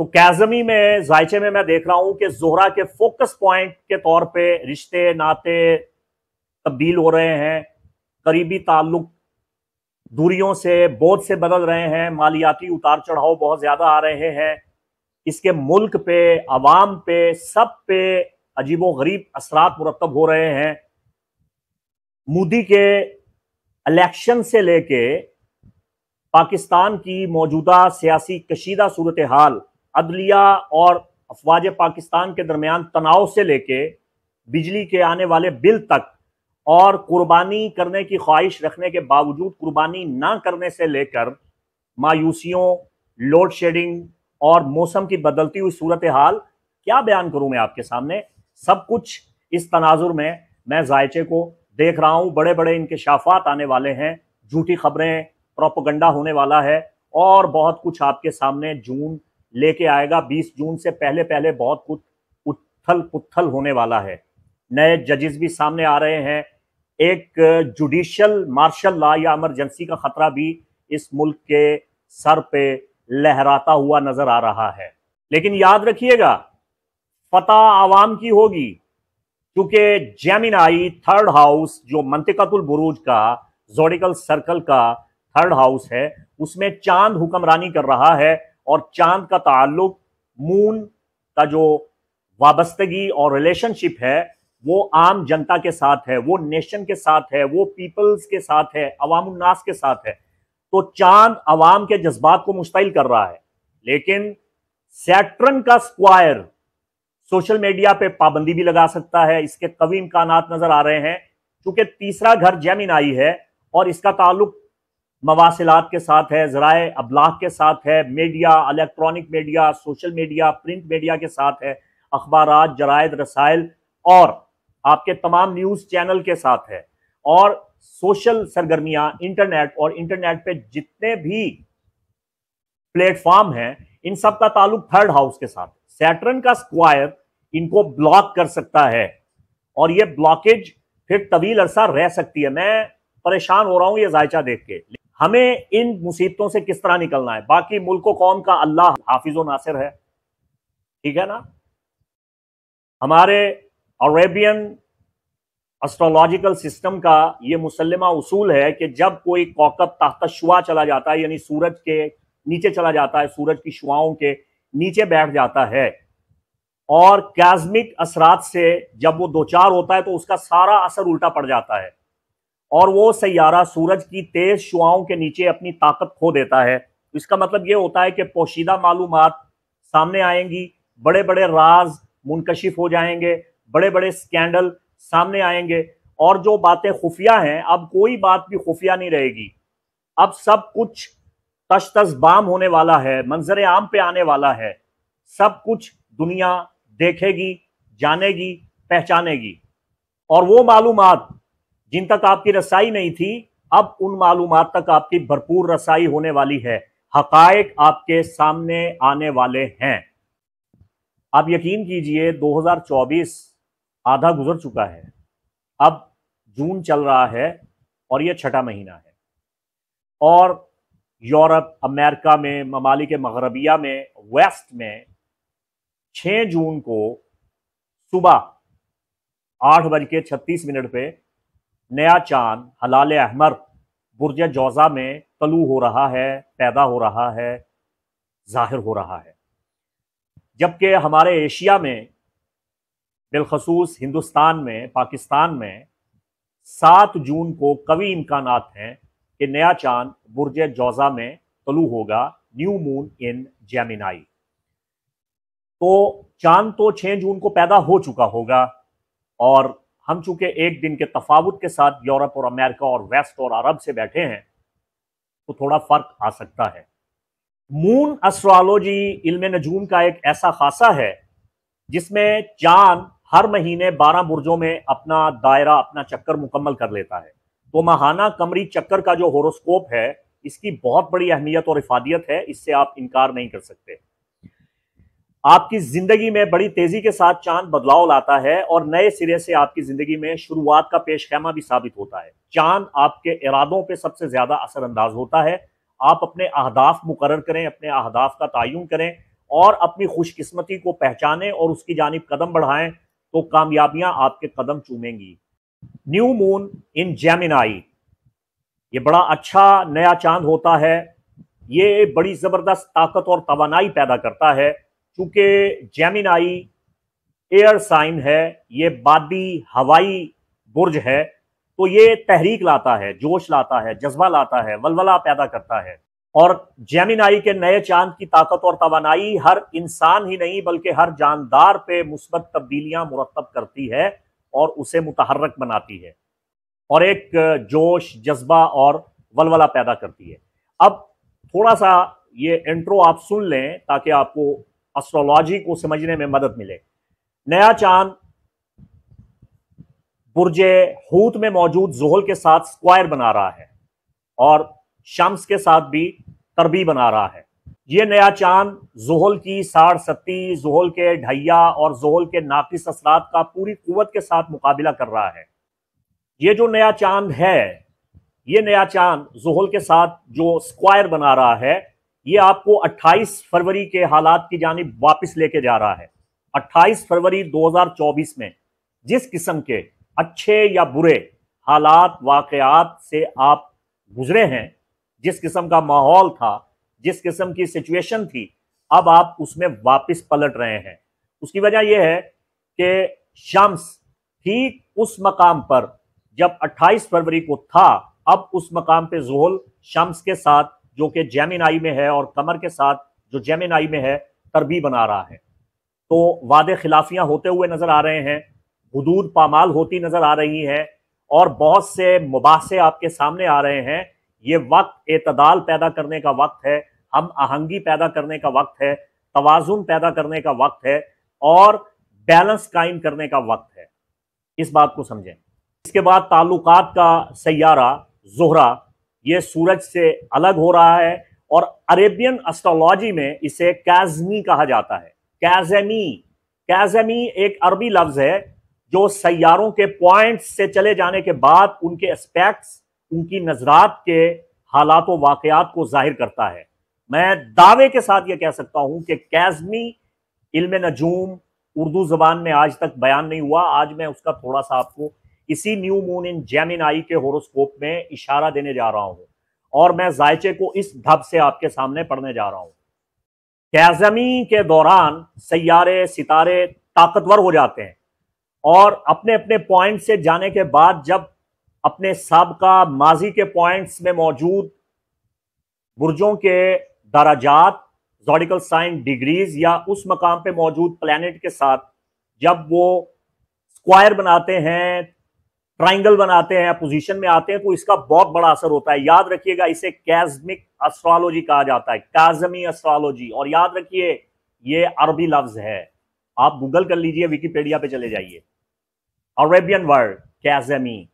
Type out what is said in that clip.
तो कैजमी में जायचे में मैं देख रहा हूं कि जोहरा के फोकस पॉइंट के तौर पे रिश्ते नाते तब्दील हो रहे हैं करीबी ताल्लुक दूरियों से बोझ से बदल रहे हैं मालियाती उतार चढ़ाव बहुत ज्यादा आ रहे हैं इसके मुल्क पे आवाम पे सब पे अजीबो गरीब असरात मुरतब हो रहे हैं मोदी के इलेक्शन से लेके पाकिस्तान की मौजूदा सियासी कशीदा सूरत हाल अदलिया और अफवाज पाकिस्तान के दरमियान तनाव से लेके बिजली के आने वाले बिल तक और कुर्बानी करने की ख्वाहिश रखने के बावजूद कुर्बानी ना करने से लेकर मायूसियों लोड शेडिंग और मौसम की बदलती हुई सूरत हाल क्या बयान करूं मैं आपके सामने सब कुछ इस तनाजुर में मैं जायचे को देख रहा हूं बड़े बड़े शाफात आने वाले हैं झूठी खबरें प्रोपोगंडा होने वाला है और बहुत कुछ आपके सामने जून लेके आएगा 20 जून से पहले पहले बहुत कुछ उथल पुथल होने वाला है नए जजेस भी सामने आ रहे हैं एक जुडिशियल मार्शल लॉ या इमरजेंसी का खतरा भी इस मुल्क के सर पे लहराता हुआ नजर आ रहा है लेकिन याद रखिएगा फतह आवाम की होगी क्योंकि आई थर्ड हाउस जो मंतिकतुल बुरूज का जोडिकल सर्कल का थर्ड हाउस है उसमें चांद हुक्मरानी कर रहा है और चांद का ताल्लुक मून का जो वाबस्तगी और रिलेशनशिप है वो आम जनता के साथ है वो नेशन के साथ है वो पीपल्स के साथ है अवाम उन्नास के साथ है तो चांद अवाम के जज्बात को मुश्तिल कर रहा है लेकिन सैटर्न का स्क्वायर सोशल मीडिया पे पाबंदी भी लगा सकता है इसके कवि इम्कान नजर आ रहे हैं चूंकि तीसरा घर जैमिन आई है और इसका ताल्लुक मवासिलत के साथ है ज़राए अबलाग के साथ है media electronic media social media print media के साथ है अखबार जराद रसायल और आपके तमाम न्यूज़ चैनल के साथ है और सोशल सरगर्मियाँ इंटरनेट और इंटरनेट पे जितने भी प्लेटफॉर्म हैं इन सब का ताल्लुक थर्ड हाउस के साथ सैटर्न का स्क्वायर इनको ब्लॉक कर सकता है और ये ब्लॉकेज फिर तवील अरसा रह सकती है मैं परेशान हो रहा हूं ये जायचा देख के हमें इन मुसीबतों से किस तरह निकलना है बाकी मुल्क कौम का अल्लाह हाफिज नासिर है ठीक है ना हमारे अरेबियन एस्ट्रोलॉजिकल सिस्टम का ये मुसलमा उसूल है कि जब कोई कौकब ताकत शुआ चला जाता है यानी सूरज के नीचे चला जाता है सूरज की शुआओं के नीचे बैठ जाता है और कैजमिक असरात से जब वो दो चार होता है तो उसका सारा असर उल्टा पड़ जाता है और वो सैारा सूरज की तेज शुआओं के नीचे अपनी ताकत खो देता है तो इसका मतलब ये होता है कि पोशीदा मालूम सामने आएंगी बड़े बड़े राज मुनकशिफ हो जाएंगे बड़े बड़े स्कैंडल सामने आएंगे और जो बातें खुफिया हैं अब कोई बात भी खुफिया नहीं रहेगी अब सब कुछ तश तस बाम होने वाला है मंजर आम पे आने वाला है सब कुछ दुनिया देखेगी जानेगी पहचानेगी और वो मालूम जिन तक आपकी रसाई नहीं थी अब उन मालूम तक आपकी भरपूर रसाई होने वाली है हकायक आपके सामने आने वाले हैं आप यकीन कीजिए 2024 आधा गुजर चुका है अब जून चल रहा है और यह छठा महीना है और यूरोप अमेरिका में ममालिक मगरबिया में वेस्ट में 6 जून को सुबह आठ बज के छत्तीस मिनट पे नया चांद हलाल अहमर बुरज जौजा में तलू हो रहा है पैदा हो रहा है ज़ाहिर हो रहा है जबकि हमारे एशिया में बिलखसूस हिंदुस्तान में पाकिस्तान में सात जून को कवि इम्कान हैं कि नया चांद बुरज जौजा में तलू होगा न्यू मून इन जैमिनाई तो चांद तो छः जून को पैदा हो चुका होगा और हम चूंकि एक दिन के तफावत के साथ यूरोप और अमेरिका और वेस्ट और अरब से बैठे हैं तो थोड़ा फर्क आ सकता है मून एस्ट्रोलॉजी इल्म नजूम का एक ऐसा खासा है जिसमें चांद हर महीने बारह बुर्जों में अपना दायरा अपना चक्कर मुकम्मल कर लेता है तो माहाना कमरी चक्कर का जो होरोस्कोप है इसकी बहुत बड़ी अहमियत और इफादियत है इससे आप इनकार नहीं कर सकते आपकी जिंदगी में बड़ी तेजी के साथ चांद बदलाव लाता है और नए सिरे से आपकी जिंदगी में शुरुआत का पेश खेमा भी साबित होता है चांद आपके इरादों पर सबसे ज्यादा असरअंदाज होता है आप अपने अहदाफ मुकर करें अपने अहदाफ का तयन करें और अपनी खुशकिस्मती को पहचानें और उसकी जानब कदम बढ़ाएं तो कामयाबियां आपके कदम चूमेंगी न्यू मून इन जैमिनाई ये बड़ा अच्छा नया चांद होता है ये बड़ी ज़बरदस्त ताकत और तोानाई पैदा करता है चूंकि जेमिनाई एयर साइन है ये बादी हवाई बुर्ज है तो ये तहरीक लाता है जोश लाता है जज्बा लाता है वलवला पैदा करता है और जेमिनाई के नए चांद की ताकत और तोानाई हर इंसान ही नहीं बल्कि हर जानदार पे मुस्बत तब्दीलियां मुरतब करती है और उसे मुतहरक बनाती है और एक जोश जज्बा और वलवला पैदा करती है अब थोड़ा सा ये इंट्रो आप सुन लें ताकि आपको एस्ट्रोलॉजी को समझने में मदद मिले नया चांद बुर्जे हूत में मौजूद जोहल के साथ स्क्वायर बना रहा है और शम्स के साथ भी तरबी बना रहा है यह नया चांद जोहल की साढ़ साड़सत्ती जोहल के ढैया और जोहल के नाकिस असरात का पूरी कुवत के साथ मुकाबला कर रहा है ये जो नया चांद है ये नया चांद जोहल के साथ जो स्क्वायर बना रहा है ये आपको 28 फरवरी के हालात की जानब वापस लेके जा रहा है 28 फरवरी 2024 में जिस किस्म के अच्छे या बुरे हालात वाकयात से आप गुजरे हैं जिस किस्म का माहौल था जिस किस्म की सिचुएशन थी अब आप उसमें वापस पलट रहे हैं उसकी वजह यह है कि शम्स ठीक उस मकाम पर जब 28 फरवरी को था अब उस मकाम पे जोहल शम्स के साथ जो कि जेमिनाई में है और कमर के साथ जो जेमिनाई में है तरबी बना रहा है तो वादे खिलाफियां होते हुए नजर आ रहे हैं हदूद पामाल होती नजर आ रही हैं और बहुत से मुबासे आपके सामने आ रहे हैं ये वक्त एतदाल पैदा करने का वक्त है हम आहंगी पैदा करने का वक्त है तोज़ुन पैदा करने का वक्त है और बैलेंस कायम करने का वक्त है इस बात को समझें इसके बाद ताल्लुक का सैारा जोहरा ये सूरज से अलग हो रहा है और अरेबियन एस्ट्रोलॉजी में इसे कैजमी कहा जाता है कैजमी कैजमी एक अरबी लफ्ज है जो सैारों के पॉइंट्स से चले जाने के बाद उनके एस्पेक्ट्स उनकी नजरात के हालात वाकयात को जाहिर करता है मैं दावे के साथ यह कह सकता हूं कि कैजमी इल्म नजूम उर्दू जबान में आज तक बयान नहीं हुआ आज मैं उसका थोड़ा सा आपको इसी न्यू मून इन जेमिनाई के होरोस्कोप में इशारा देने जा रहा हूं और मैं जायचे को इस धब से आपके सामने पढ़ने जा रहा हूं कैजमी के दौरान सैारे सितारे ताकतवर हो जाते हैं और अपने अपने पॉइंट से जाने के बाद जब अपने सबका माजी के पॉइंट्स में मौजूद बुर्जों के दराजात जॉडिकल साइन डिग्रीज या उस मकाम पे मौजूद प्लैनेट के साथ जब वो स्क्वायर बनाते हैं ट्राइंगल बनाते हैं पोजीशन में आते हैं तो इसका बहुत बड़ा असर होता है याद रखिएगा इसे कैजमिक एस्ट्रोलॉजी कहा जाता है काजमी एस्ट्रोलॉजी और याद रखिए ये अरबी लफ्ज है आप गूगल कर लीजिए विकीपीडिया पे चले जाइए अरेबियन वर्ड कैजमी